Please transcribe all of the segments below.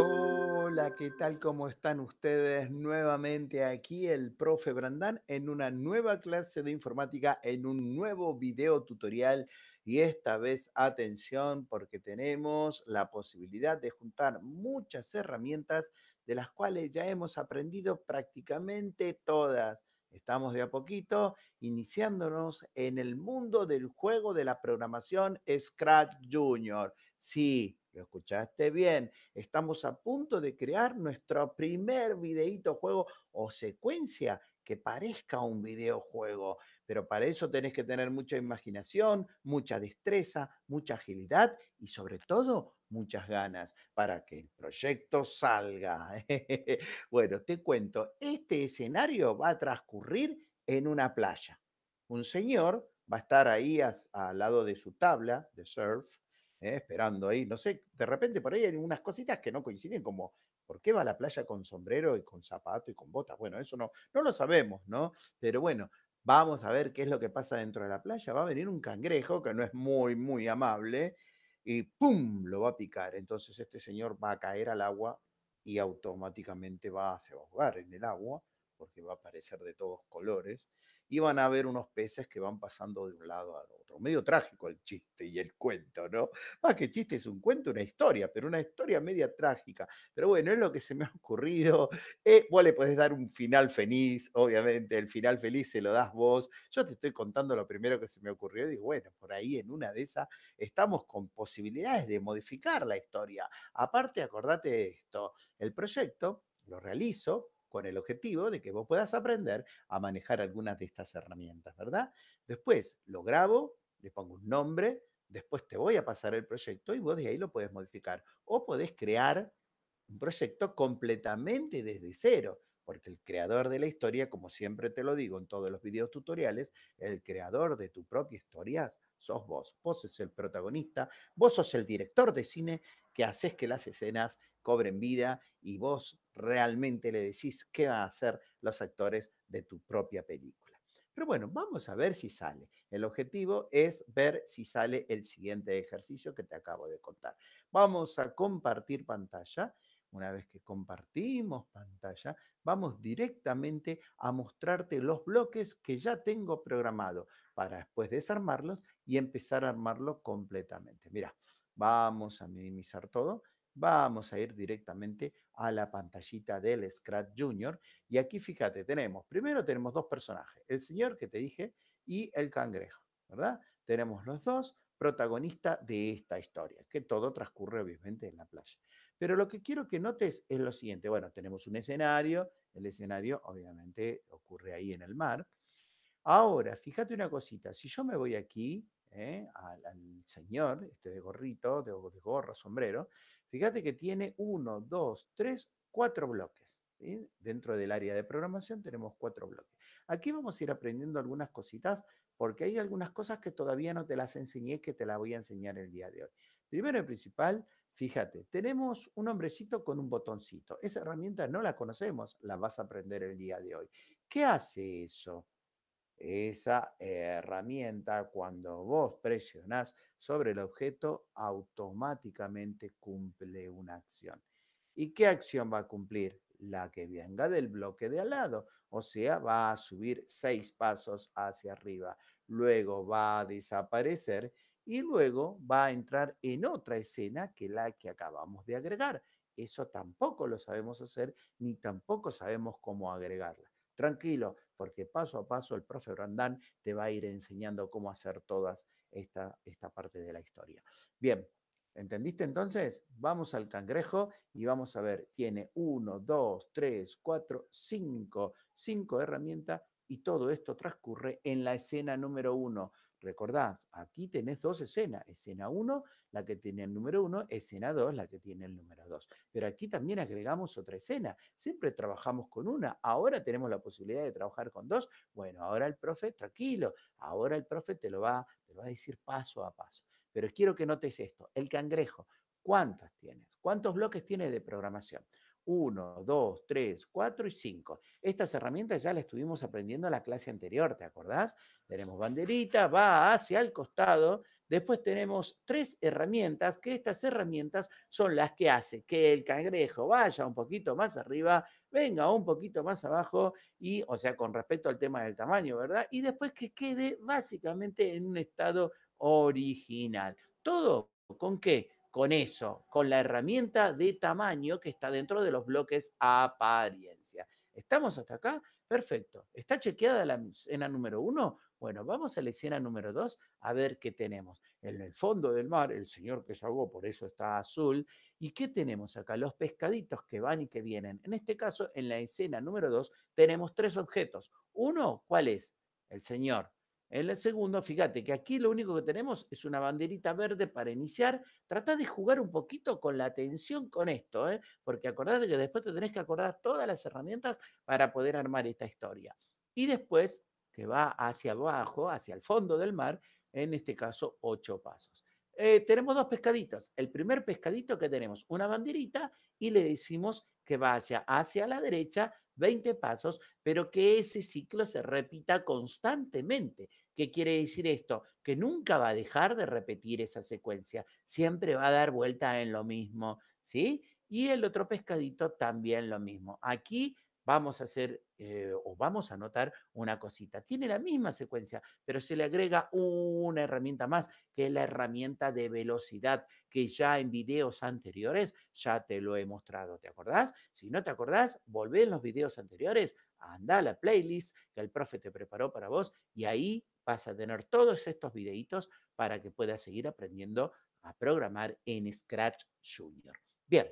Hola, ¿qué tal? ¿Cómo están ustedes? Nuevamente aquí el profe Brandán en una nueva clase de informática, en un nuevo video tutorial. Y esta vez, atención, porque tenemos la posibilidad de juntar muchas herramientas de las cuales ya hemos aprendido prácticamente todas. Estamos de a poquito iniciándonos en el mundo del juego de la programación Scratch Junior. Sí, lo escuchaste bien. Estamos a punto de crear nuestro primer videíto juego o secuencia que parezca un videojuego. Pero para eso tenés que tener mucha imaginación, mucha destreza, mucha agilidad y sobre todo muchas ganas para que el proyecto salga. bueno, te cuento, este escenario va a transcurrir en una playa. Un señor va a estar ahí al lado de su tabla de surf ¿eh? esperando ahí. No sé, de repente por ahí hay unas cositas que no coinciden, como ¿por qué va a la playa con sombrero y con zapato y con botas? Bueno, eso no, no lo sabemos, ¿no? Pero bueno, vamos a ver qué es lo que pasa dentro de la playa. Va a venir un cangrejo que no es muy, muy amable y ¡pum! lo va a picar. Entonces este señor va a caer al agua y automáticamente va, se va a ahogar en el agua porque va a aparecer de todos colores y van a ver unos peces que van pasando de un lado al otro. Medio trágico el chiste y el cuento, ¿no? Más que chiste es un cuento, una historia, pero una historia media trágica. Pero bueno, es lo que se me ha ocurrido. Eh, vos le podés dar un final feliz, obviamente, el final feliz se lo das vos. Yo te estoy contando lo primero que se me ocurrió y digo, bueno, por ahí en una de esas estamos con posibilidades de modificar la historia. Aparte, acordate de esto, el proyecto lo realizo con el objetivo de que vos puedas aprender a manejar algunas de estas herramientas, ¿verdad? Después lo grabo, le pongo un nombre, después te voy a pasar el proyecto y vos de ahí lo puedes modificar. O podés crear un proyecto completamente desde cero, porque el creador de la historia, como siempre te lo digo en todos los videos tutoriales, el creador de tu propia historia sos vos. Vos sos el protagonista, vos sos el director de cine que haces que las escenas cobren vida y vos realmente le decís qué van a hacer los actores de tu propia película. Pero bueno, vamos a ver si sale. El objetivo es ver si sale el siguiente ejercicio que te acabo de contar. Vamos a compartir pantalla. Una vez que compartimos pantalla, vamos directamente a mostrarte los bloques que ya tengo programado para después desarmarlos y empezar a armarlo completamente. Mira, vamos a minimizar todo, vamos a ir directamente a la pantallita del Scratch Junior. Y aquí fíjate, tenemos, primero tenemos dos personajes, el señor que te dije y el cangrejo, ¿verdad? Tenemos los dos protagonistas de esta historia, que todo transcurre obviamente en la playa. Pero lo que quiero que notes es lo siguiente, bueno, tenemos un escenario, el escenario obviamente ocurre ahí en el mar. Ahora, fíjate una cosita, si yo me voy aquí ¿eh? al, señor, este de gorrito, de, gorra, sombrero, fíjate que tiene uno, dos, tres, cuatro bloques. Dentro del área de programación tenemos cuatro bloques. Aquí vamos a ir aprendiendo algunas cositas porque hay algunas cosas que todavía no te las enseñé que te las voy a enseñar el día de hoy. Primero y principal, Fíjate, tenemos un hombrecito con un botoncito. Esa herramienta no la conocemos, la vas a aprender el día de hoy. ¿Qué hace eso? esa herramienta, cuando vos presionás sobre el objeto, automáticamente cumple una acción. ¿Y qué acción va a cumplir? La que venga del bloque de al lado, o sea, va a subir seis pasos hacia arriba, luego va a desaparecer y luego va a entrar en otra escena que la que acabamos de agregar. Eso tampoco lo sabemos hacer ni tampoco sabemos cómo agregarla. Tranquilo, porque paso a paso el profe Brandán te va a ir enseñando cómo hacer todas esta, esta parte de la historia. Bien, ¿Entendiste entonces? Vamos al cangrejo y vamos a ver, tiene uno, dos, tres, cuatro, cinco cinco herramientas y todo esto transcurre en la escena número uno. Recordad, aquí tenés dos escenas, escena 1, la que tiene el número 1, escena 2, la que tiene el número 2. Pero aquí también agregamos otra escena, siempre trabajamos con una, ahora tenemos la posibilidad de trabajar con dos, bueno, ahora el profe, tranquilo, ahora el profe te lo va, te va a decir paso a paso. Pero quiero que notes esto, el cangrejo, ¿cuántas tienes? ¿Cuántos bloques tiene de programación? 1, 2, 3, 4 y 5. Estas herramientas ya las estuvimos aprendiendo en la clase anterior, ¿te acordás? Tenemos banderita, va hacia el costado. Después tenemos tres herramientas, que estas herramientas son las que hacen que el cangrejo vaya un poquito más arriba, venga un poquito más abajo, y, o sea, con respecto al tema del tamaño, ¿verdad? Y después que quede básicamente en un estado original. ¿Todo con qué? con eso, con la herramienta de tamaño que está dentro de los bloques apariencia. ¿Estamos hasta acá? Perfecto. ¿Está chequeada la escena número uno? Bueno, vamos a la escena número dos a ver qué tenemos. En el fondo del mar, el señor que ahogó, por eso está azul. ¿Y qué tenemos acá? Los pescaditos que van y que vienen. En este caso, en la escena número dos, tenemos tres objetos. Uno, ¿cuál es? El señor en el segundo, fíjate que aquí lo único que tenemos es una banderita verde para iniciar. Trata de jugar un poquito con la atención con esto, ¿eh? porque acordate que después te tenés que acordar todas las herramientas para poder armar esta historia. Y después que va hacia abajo, hacia el fondo del mar, en este caso, ocho pasos. Eh, tenemos dos pescaditos. El primer pescadito que tenemos, una banderita, y le decimos que vaya hacia la derecha 20 pasos, pero que ese ciclo se repita constantemente. ¿Qué quiere decir esto? Que nunca va a dejar de repetir esa secuencia, siempre va a dar vuelta en lo mismo, ¿sí? Y el otro pescadito también lo mismo. Aquí vamos a hacer eh, o vamos a anotar una cosita. Tiene la misma secuencia, pero se le agrega una herramienta más, que es la herramienta de velocidad, que ya en videos anteriores ya te lo he mostrado. ¿Te acordás? Si no te acordás, volvé en los videos anteriores, anda a la playlist que el profe te preparó para vos y ahí vas a tener todos estos videitos para que puedas seguir aprendiendo a programar en Scratch Junior. Bien,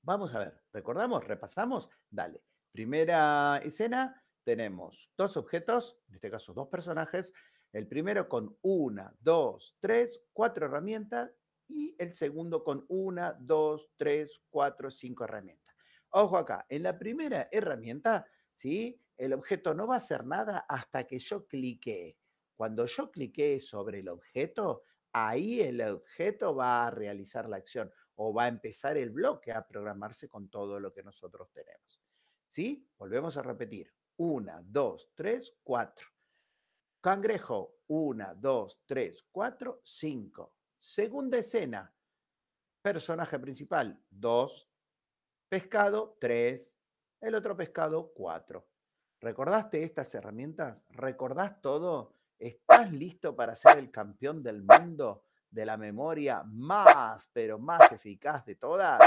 vamos a ver, ¿recordamos? ¿Repasamos? Dale. Primera escena, tenemos dos objetos, en este caso dos personajes, el primero con una, dos, tres, cuatro herramientas y el segundo con una, dos, tres, cuatro, cinco herramientas. Ojo acá, en la primera herramienta, ¿sí? el objeto no va a hacer nada hasta que yo clique. Cuando yo clique sobre el objeto, ahí el objeto va a realizar la acción o va a empezar el bloque a programarse con todo lo que nosotros tenemos. ¿Sí? Volvemos a repetir. Una, dos, tres, cuatro. Cangrejo, una, dos, tres, cuatro, cinco. Segunda escena, personaje principal, dos. Pescado, tres. El otro pescado, cuatro. ¿Recordaste estas herramientas? ¿Recordás todo? ¿Estás listo para ser el campeón del mundo de la memoria más, pero más eficaz de todas?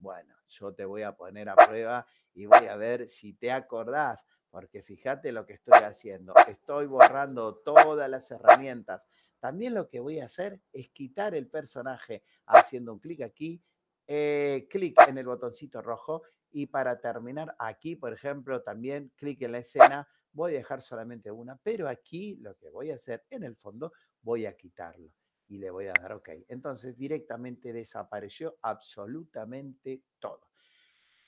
Bueno, yo te voy a poner a prueba y voy a ver si te acordás, porque fíjate lo que estoy haciendo. Estoy borrando todas las herramientas. También lo que voy a hacer es quitar el personaje haciendo un clic aquí, eh, clic en el botoncito rojo y para terminar aquí, por ejemplo, también clic en la escena. Voy a dejar solamente una, pero aquí lo que voy a hacer en el fondo, voy a quitarlo y le voy a dar OK. Entonces directamente desapareció absolutamente todo.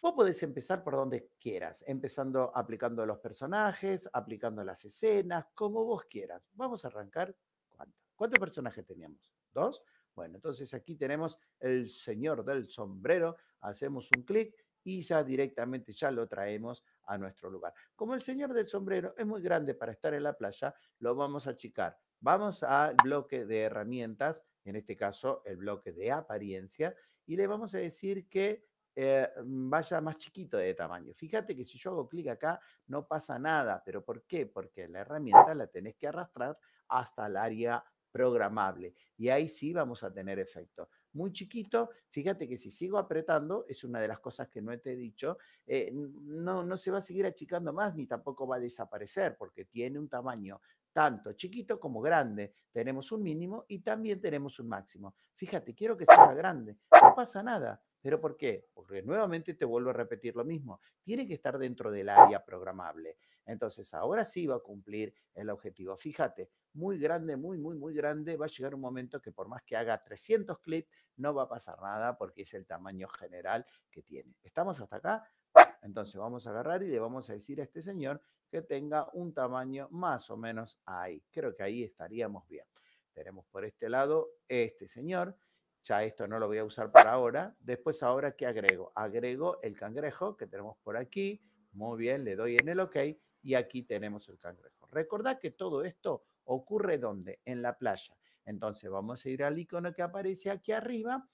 Vos podés empezar por donde quieras, empezando aplicando los personajes, aplicando las escenas, como vos quieras. Vamos a arrancar. ¿Cuánto? ¿Cuántos personajes teníamos? ¿Dos? Bueno, entonces aquí tenemos el señor del sombrero. Hacemos un clic y ya directamente ya lo traemos a nuestro lugar. Como el señor del sombrero es muy grande para estar en la playa, lo vamos a achicar Vamos al bloque de herramientas, en este caso el bloque de apariencia, y le vamos a decir que eh, mm, vaya más chiquito de tamaño. Fíjate que si yo hago clic acá no pasa nada, pero ¿por qué? Porque la herramienta la tenés que arrastrar hasta el área programable y ahí sí vamos a tener efecto. Muy chiquito, fíjate que si sigo apretando, es una de las cosas que no te he dicho, eh, no, no se va a seguir achicando más ni tampoco va a desaparecer porque tiene un tamaño tanto chiquito como grande. Tenemos un mínimo y también tenemos un máximo. Fíjate, quiero que sea grande, no pasa nada. ¿Pero por qué? Porque nuevamente te vuelvo a repetir lo mismo. Tiene que estar dentro del área programable. Entonces, ahora sí va a cumplir el objetivo. Fíjate, muy grande, muy, muy, muy grande, va a llegar un momento que por más que haga 300 clips, no va a pasar nada porque es el tamaño general que tiene. ¿Estamos hasta acá? Entonces vamos a agarrar y le vamos a decir a este señor que tenga un tamaño más o menos ahí. Creo que ahí estaríamos bien. Tenemos por este lado este señor. Ya esto no lo voy a usar para ahora. Después ahora, ¿qué agrego? Agrego el cangrejo que tenemos por aquí. Muy bien, le doy en el OK y aquí tenemos el cangrejo. Recordad que todo esto ocurre ¿dónde? En la playa. Entonces vamos a ir al icono que aparece aquí arriba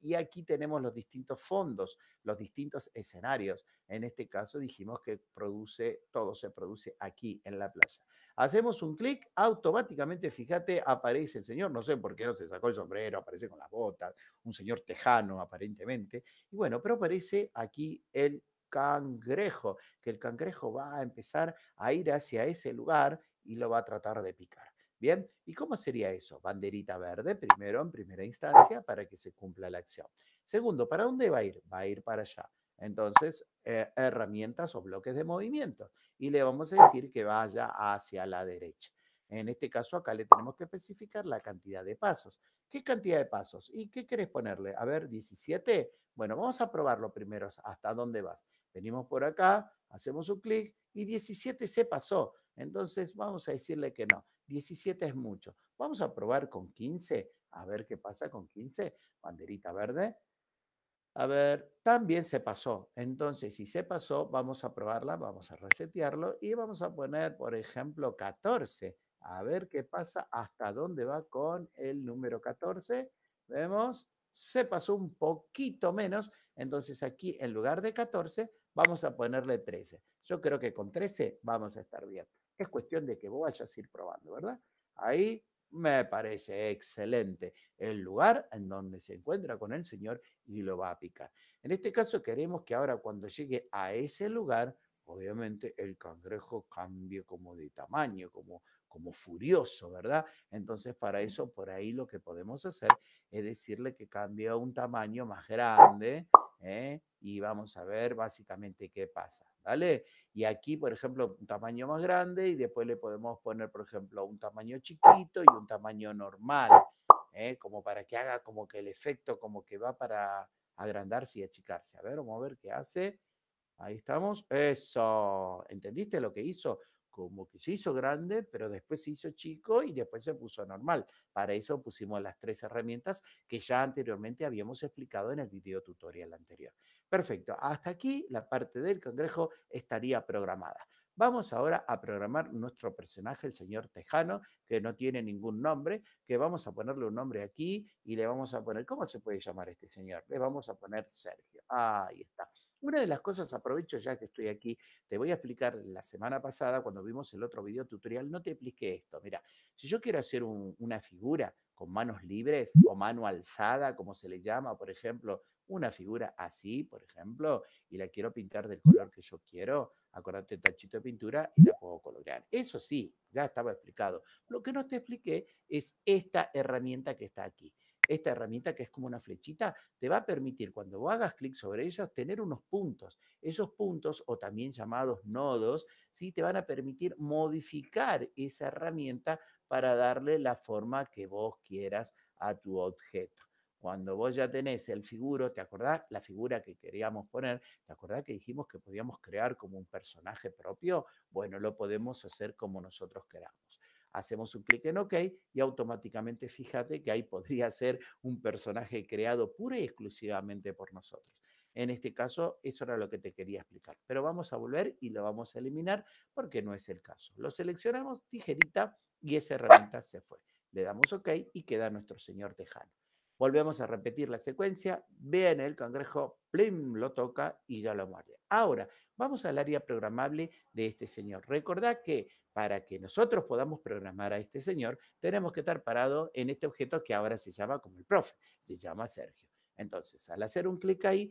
y aquí tenemos los distintos fondos, los distintos escenarios. En este caso dijimos que produce, todo se produce aquí en la playa. Hacemos un clic, automáticamente, fíjate, aparece el señor, no sé por qué no se sacó el sombrero, aparece con las botas, un señor tejano aparentemente. Y bueno, pero aparece aquí el cangrejo, que el cangrejo va a empezar a ir hacia ese lugar y lo va a tratar de picar. Bien, ¿y cómo sería eso? Banderita verde, primero, en primera instancia, para que se cumpla la acción. Segundo, ¿para dónde va a ir? Va a ir para allá. Entonces, eh, herramientas o bloques de movimiento. Y le vamos a decir que vaya hacia la derecha. En este caso, acá le tenemos que especificar la cantidad de pasos. ¿Qué cantidad de pasos? ¿Y qué querés ponerle? A ver, 17. Bueno, vamos a probarlo primero. ¿Hasta dónde vas? Venimos por acá, hacemos un clic y 17 se pasó. Entonces, vamos a decirle que no. 17 es mucho. Vamos a probar con 15, a ver qué pasa con 15. Banderita verde. A ver, también se pasó. Entonces, si se pasó, vamos a probarla, vamos a resetearlo y vamos a poner, por ejemplo, 14. A ver qué pasa, hasta dónde va con el número 14. Vemos, se pasó un poquito menos. Entonces, aquí en lugar de 14, vamos a ponerle 13. Yo creo que con 13 vamos a estar bien. Es cuestión de que vos vayas a ir probando, ¿verdad? Ahí me parece excelente el lugar en donde se encuentra con el Señor y lo va a picar. En este caso queremos que ahora cuando llegue a ese lugar, obviamente el cangrejo cambie como de tamaño, como, como furioso, ¿verdad? Entonces para eso por ahí lo que podemos hacer es decirle que cambie a un tamaño más grande ¿eh? y vamos a ver básicamente qué pasa. ¿vale? Y aquí, por ejemplo, un tamaño más grande y después le podemos poner, por ejemplo, un tamaño chiquito y un tamaño normal, ¿eh? como para que haga como que el efecto como que va para agrandarse y achicarse. A ver, vamos a ver qué hace. Ahí estamos. Eso. ¿Entendiste lo que hizo? Como que se hizo grande, pero después se hizo chico y después se puso normal. Para eso pusimos las tres herramientas que ya anteriormente habíamos explicado en el video tutorial anterior. Perfecto, hasta aquí la parte del cangrejo estaría programada. Vamos ahora a programar nuestro personaje, el señor Tejano, que no tiene ningún nombre, que vamos a ponerle un nombre aquí y le vamos a poner, ¿cómo se puede llamar este señor? Le vamos a poner Sergio. Ahí está. Una de las cosas, aprovecho ya que estoy aquí, te voy a explicar la semana pasada cuando vimos el otro video tutorial, no te expliqué esto. Mira, si yo quiero hacer una figura con manos libres o mano alzada, como se le llama, por ejemplo, una figura así, por ejemplo, y la quiero pintar del color que yo quiero, acordate tachito de pintura y la puedo colorear. Eso sí, ya estaba explicado. Lo que no te expliqué es esta herramienta que está aquí. Esta herramienta que es como una flechita te va a permitir cuando vos hagas clic sobre ella, tener unos puntos. Esos puntos o también llamados nodos, ¿sí? te van a permitir modificar esa herramienta para darle la forma que vos quieras a tu objeto. Cuando vos ya tenés el figuro, ¿te acordás? La figura que queríamos poner, ¿te acordás que dijimos que podíamos crear como un personaje propio? Bueno, lo podemos hacer como nosotros queramos. Hacemos un clic en OK y automáticamente fíjate que ahí podría ser un personaje creado pura y exclusivamente por nosotros. En este caso, eso era lo que te quería explicar. Pero vamos a volver y lo vamos a eliminar porque no es el caso. Lo seleccionamos, tijerita, y esa herramienta se fue. Le damos OK y queda nuestro señor Tejano. Volvemos a repetir la secuencia. Vean el cangrejo, plim, lo toca y ya lo muerde. Ahora, vamos al área programable de este señor. Recordad que para que nosotros podamos programar a este señor, tenemos que estar parado en este objeto que ahora se llama como el profe, se llama Sergio. Entonces, al hacer un clic ahí,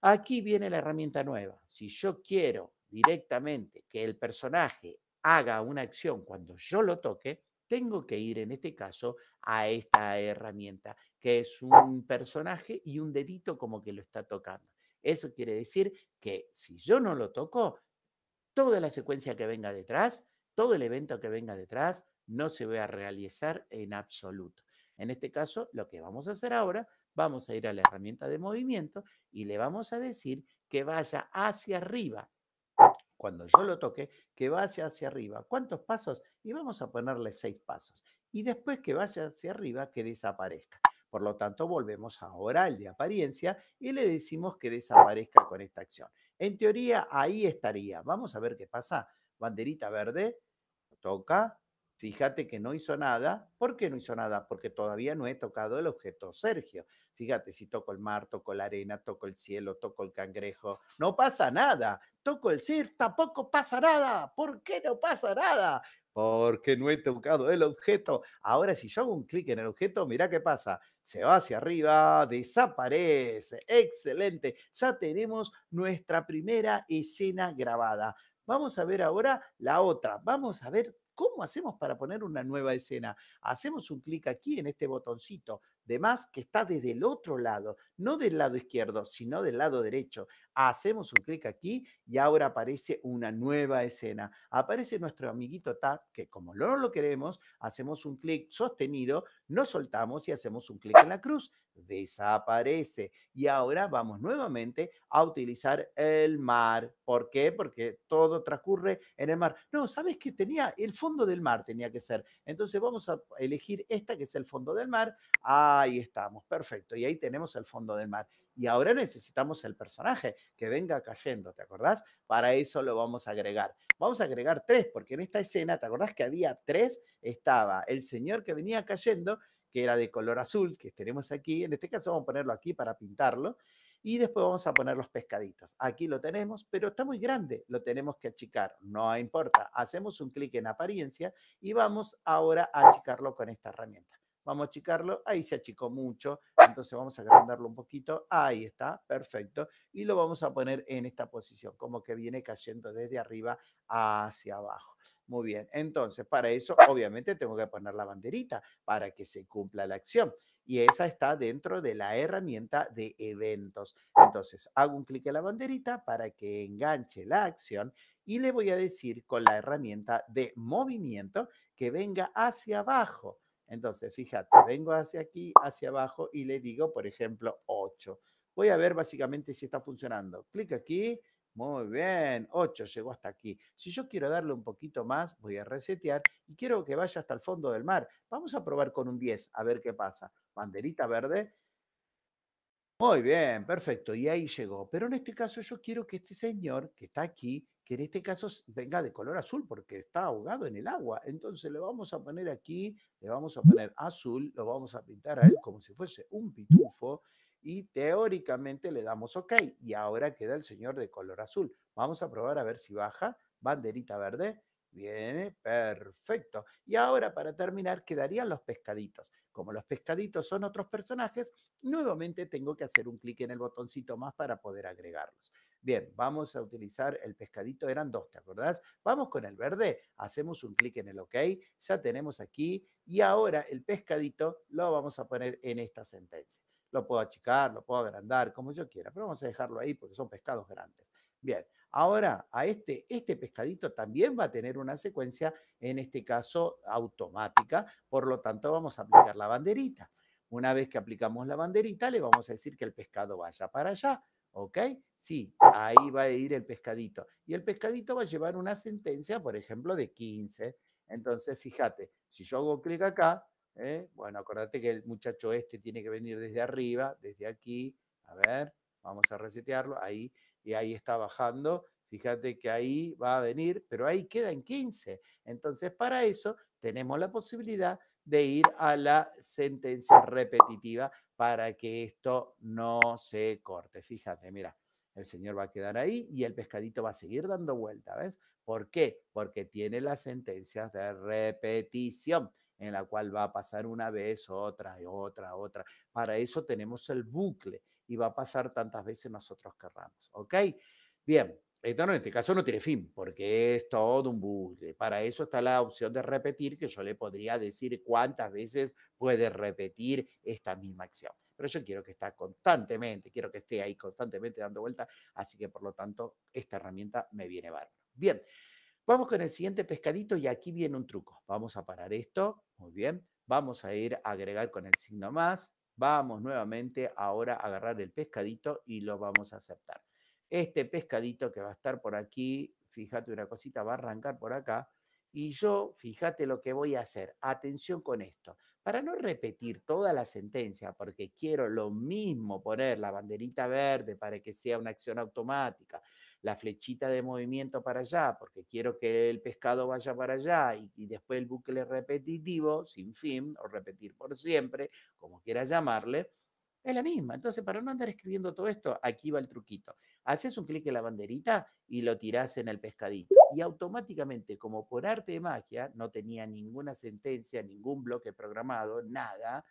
aquí viene la herramienta nueva. Si yo quiero directamente que el personaje haga una acción cuando yo lo toque, tengo que ir en este caso a esta herramienta que es un personaje y un dedito como que lo está tocando. Eso quiere decir que si yo no lo toco, toda la secuencia que venga detrás, todo el evento que venga detrás, no se va a realizar en absoluto. En este caso, lo que vamos a hacer ahora, vamos a ir a la herramienta de movimiento y le vamos a decir que vaya hacia arriba. Cuando yo lo toque, que vaya hacia arriba. ¿Cuántos pasos? Y vamos a ponerle seis pasos. Y después que vaya hacia arriba, que desaparezca. Por lo tanto, volvemos ahora al de apariencia y le decimos que desaparezca con esta acción. En teoría, ahí estaría. Vamos a ver qué pasa. Banderita verde, toca. Fíjate que no hizo nada. ¿Por qué no hizo nada? Porque todavía no he tocado el objeto Sergio. Fíjate, si toco el mar, toco la arena, toco el cielo, toco el cangrejo, no pasa nada. Toco el cir, tampoco pasa nada. ¿Por qué no pasa nada? porque no he tocado el objeto. Ahora si yo hago un clic en el objeto, mirá qué pasa. Se va hacia arriba, desaparece. Excelente. Ya tenemos nuestra primera escena grabada. Vamos a ver ahora la otra. Vamos a ver cómo hacemos para poner una nueva escena. Hacemos un clic aquí en este botoncito de más que está desde el otro lado, no del lado izquierdo, sino del lado derecho hacemos un clic aquí y ahora aparece una nueva escena. Aparece nuestro amiguito tap que como no lo queremos, hacemos un clic sostenido, nos soltamos y hacemos un clic en la cruz. Desaparece. Y ahora vamos nuevamente a utilizar el mar. ¿Por qué? Porque todo transcurre en el mar. No, ¿sabes que tenía? El fondo del mar tenía que ser. Entonces vamos a elegir esta que es el fondo del mar. Ahí estamos, perfecto. Y ahí tenemos el fondo del mar. Y ahora necesitamos el personaje que venga cayendo, ¿te acordás? Para eso lo vamos a agregar. Vamos a agregar tres, porque en esta escena, ¿te acordás que había tres? Estaba el señor que venía cayendo, que era de color azul, que tenemos aquí. En este caso vamos a ponerlo aquí para pintarlo. Y después vamos a poner los pescaditos. Aquí lo tenemos, pero está muy grande. Lo tenemos que achicar. No importa. Hacemos un clic en apariencia y vamos ahora a achicarlo con esta herramienta. Vamos a achicarlo, ahí se achicó mucho, entonces vamos a agrandarlo un poquito, ahí está, perfecto, y lo vamos a poner en esta posición, como que viene cayendo desde arriba hacia abajo. Muy bien, entonces para eso obviamente tengo que poner la banderita para que se cumpla la acción y esa está dentro de la herramienta de eventos. Entonces, hago un clic en la banderita para que enganche la acción y le voy a decir con la herramienta de movimiento que venga hacia abajo. Entonces, fíjate, vengo hacia aquí, hacia abajo y le digo, por ejemplo, 8. Voy a ver básicamente si está funcionando. Clic aquí. Muy bien, 8 llegó hasta aquí. Si yo quiero darle un poquito más, voy a resetear y quiero que vaya hasta el fondo del mar. Vamos a probar con un 10, a ver qué pasa. Banderita verde. Muy bien, perfecto. Y ahí llegó. Pero en este caso yo quiero que este señor que está aquí en este caso venga de color azul porque está ahogado en el agua. Entonces le vamos a poner aquí, le vamos a poner azul, lo vamos a pintar a él como si fuese un pitufo y teóricamente le damos OK. Y ahora queda el señor de color azul. Vamos a probar a ver si baja. Banderita verde. Viene, perfecto. Y ahora para terminar quedarían los pescaditos. Como los pescaditos son otros personajes, nuevamente tengo que hacer un clic en el botoncito más para poder agregarlos. Bien, vamos a utilizar el pescadito, eran dos, ¿te acordás? Vamos con el verde, hacemos un clic en el OK, ya tenemos aquí y ahora el pescadito lo vamos a poner en esta sentencia. Lo puedo achicar, lo puedo agrandar, como yo quiera, pero vamos a dejarlo ahí porque son pescados grandes. Bien, ahora a este, este pescadito también va a tener una secuencia, en este caso automática, por lo tanto vamos a aplicar la banderita. Una vez que aplicamos la banderita, le vamos a decir que el pescado vaya para allá. ¿Ok? Sí, ahí va a ir el pescadito. Y el pescadito va a llevar una sentencia, por ejemplo, de 15. Entonces, fíjate, si yo hago clic acá, ¿eh? bueno, acordate que el muchacho este tiene que venir desde arriba, desde aquí. A ver, vamos a resetearlo. Ahí, y ahí está bajando. Fíjate que ahí va a venir, pero ahí queda en 15. Entonces, para eso tenemos la posibilidad de ir a la sentencia repetitiva para que esto no se corte. Fíjate, mira, el Señor va a quedar ahí y el pescadito va a seguir dando vuelta, ¿ves? ¿Por qué? Porque tiene las sentencias de repetición en la cual va a pasar una vez, otra, y otra, otra. Para eso tenemos el bucle y va a pasar tantas veces nosotros querramos, ¿ok? Bien, en este caso no tiene fin, porque es todo un bucle. Para eso está la opción de repetir, que yo le podría decir cuántas veces puede repetir esta misma acción. Pero yo quiero que está constantemente, quiero que esté ahí constantemente dando vuelta, así que por lo tanto esta herramienta me viene bárbaro. Bien, vamos con el siguiente pescadito y aquí viene un truco. Vamos a parar esto, muy bien. Vamos a ir a agregar con el signo más. Vamos nuevamente ahora a agarrar el pescadito y lo vamos a aceptar este pescadito que va a estar por aquí, fíjate una cosita, va a arrancar por acá, y yo, fíjate lo que voy a hacer. Atención con esto. Para no repetir toda la sentencia, porque quiero lo mismo poner la banderita verde para que sea una acción automática, la flechita de movimiento para allá, porque quiero que el pescado vaya para allá y, después el bucle repetitivo, sin fin, o repetir por siempre, como quiera llamarle, es la misma. Entonces, para no andar escribiendo todo esto, aquí va el truquito haces un clic en la banderita y lo tirás en el pescadito. Y automáticamente, como por arte de magia, no tenía ninguna sentencia, ningún bloque programado, nada.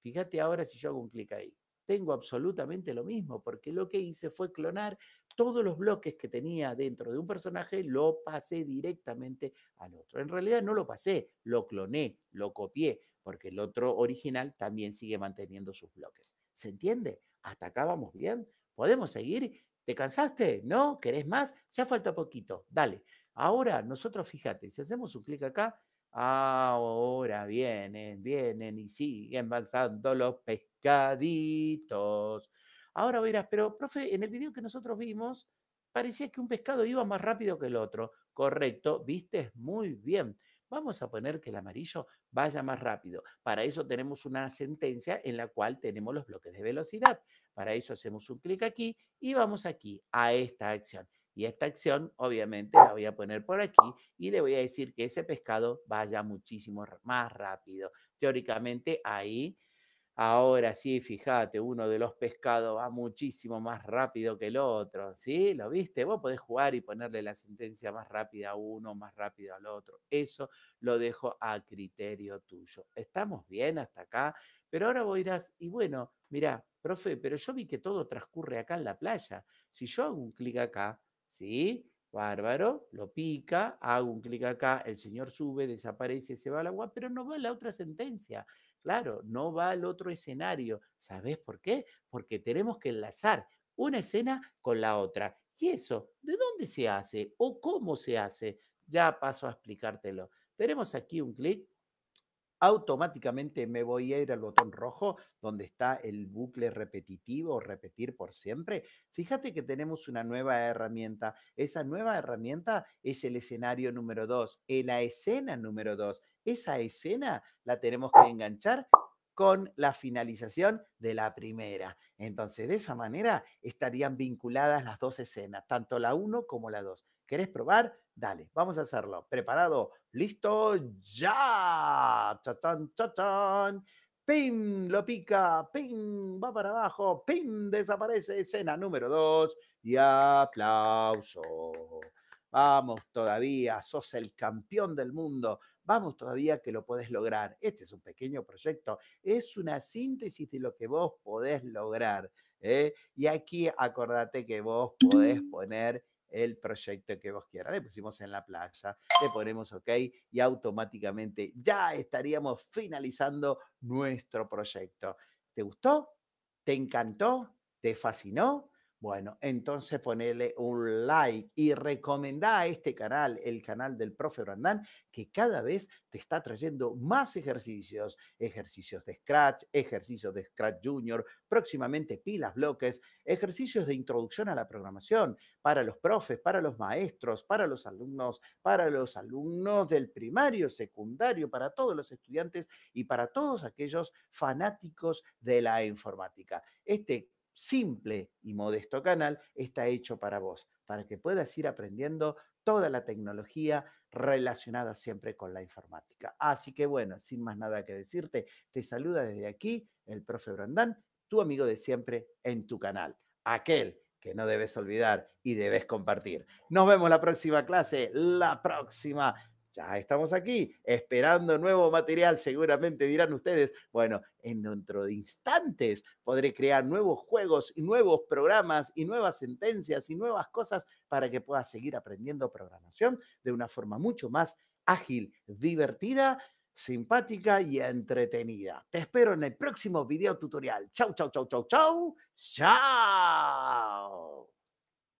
Fíjate ahora si yo hago un clic ahí. Tengo absolutamente lo mismo, porque lo que hice fue clonar todos los bloques que tenía dentro de un personaje, lo pasé directamente al otro. En realidad no lo pasé, lo cloné, lo copié, porque el otro original también sigue manteniendo sus bloques. ¿Se entiende? Hasta acá vamos bien. Podemos seguir ¿Te cansaste? ¿No? ¿Querés más? Ya falta poquito. Dale. Ahora, nosotros, fíjate, si hacemos un clic acá, ahora vienen, vienen y siguen avanzando los pescaditos. Ahora verás, pero profe, en el video que nosotros vimos, parecía que un pescado iba más rápido que el otro. Correcto, viste muy bien. Vamos a poner que el amarillo vaya más rápido. Para eso tenemos una sentencia en la cual tenemos los bloques de velocidad. Para eso hacemos un clic aquí y vamos aquí a esta acción. Y esta acción, obviamente, la voy a poner por aquí y le voy a decir que ese pescado vaya muchísimo más rápido. Teóricamente, ahí Ahora sí, fíjate, uno de los pescados va muchísimo más rápido que el otro, ¿sí? ¿Lo viste? Vos podés jugar y ponerle la sentencia más rápida a uno, más rápido al otro. Eso lo dejo a criterio tuyo. Estamos bien hasta acá, pero ahora vos irás y bueno, mirá, profe, pero yo vi que todo transcurre acá en la playa. Si yo hago un clic acá, ¿sí? Bárbaro, lo pica, hago un clic acá, el señor sube, desaparece, se va al agua, pero no va a la otra sentencia. Claro, no va al otro escenario. ¿Sabes por qué? Porque tenemos que enlazar una escena con la otra. ¿Y eso? ¿De dónde se hace o cómo se hace? Ya paso a explicártelo. Tenemos aquí un clic automáticamente me voy a ir al botón rojo donde está el bucle repetitivo, repetir por siempre. Fíjate que tenemos una nueva herramienta. Esa nueva herramienta es el escenario número 2, eh, la escena número 2. Esa escena la tenemos que enganchar con la finalización de la primera. Entonces, de esa manera estarían vinculadas las dos escenas, tanto la 1 como la 2. ¿Querés probar? Dale, vamos a hacerlo. ¿Preparado? ¿Listo? ¡Ya! ¡Chatán, tatán! pim Lo pica, ¡pim! Va para abajo, ¡pim! Desaparece. Escena número dos! y aplauso. Vamos todavía, sos el campeón del mundo. Vamos todavía que lo podés lograr. Este es un pequeño proyecto, es una síntesis de lo que vos podés lograr. ¿eh? Y aquí acordate que vos podés poner el proyecto que vos quieras. Le pusimos en la playa, le ponemos OK y automáticamente ya estaríamos finalizando nuestro proyecto. ¿Te gustó? ¿Te encantó? ¿Te fascinó? Bueno, entonces ponele un like y recomenda a este canal, el canal del profe Brandán, que cada vez te está trayendo más ejercicios, ejercicios de Scratch, ejercicios de Scratch Junior, próximamente pilas, bloques, ejercicios de introducción a la programación para los profes, para los maestros, para los alumnos, para los alumnos del primario, secundario, para todos los estudiantes y para todos aquellos fanáticos de la informática. Este simple y modesto canal está hecho para vos, para que puedas ir aprendiendo toda la tecnología relacionada siempre con la informática. Así que bueno, sin más nada que decirte, te saluda desde aquí el profe Brandán, tu amigo de siempre en tu canal, aquel que no debes olvidar y debes compartir. Nos vemos la próxima clase, la próxima ya estamos aquí, esperando nuevo material, seguramente dirán ustedes. Bueno, en dentro de instantes podré crear nuevos juegos y nuevos programas y nuevas sentencias y nuevas cosas para que puedas seguir aprendiendo programación de una forma mucho más ágil, divertida, simpática y entretenida. Te espero en el próximo video tutorial. chao, chao, chao, chao! chao Chao.